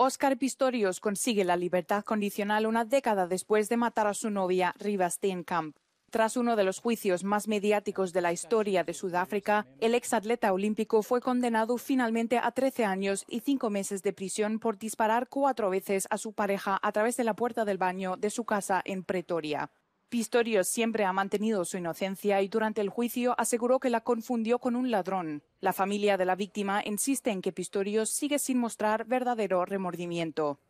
Oscar Pistorius consigue la libertad condicional una década después de matar a su novia, Riva Steenkamp. Tras uno de los juicios más mediáticos de la historia de Sudáfrica, el exatleta olímpico fue condenado finalmente a 13 años y 5 meses de prisión por disparar cuatro veces a su pareja a través de la puerta del baño de su casa en Pretoria. Pistorios siempre ha mantenido su inocencia y durante el juicio aseguró que la confundió con un ladrón. La familia de la víctima insiste en que Pistorius sigue sin mostrar verdadero remordimiento.